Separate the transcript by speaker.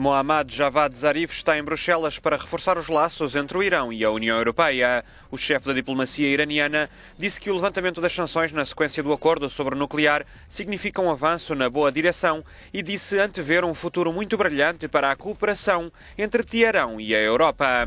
Speaker 1: Mohammad Javad Zarif está em Bruxelas para reforçar os laços entre o Irão e a União Europeia. O chefe da diplomacia iraniana disse que o levantamento das sanções na sequência do acordo sobre o nuclear significa um avanço na boa direção e disse antever um futuro muito brilhante para a cooperação entre Teherão e a Europa.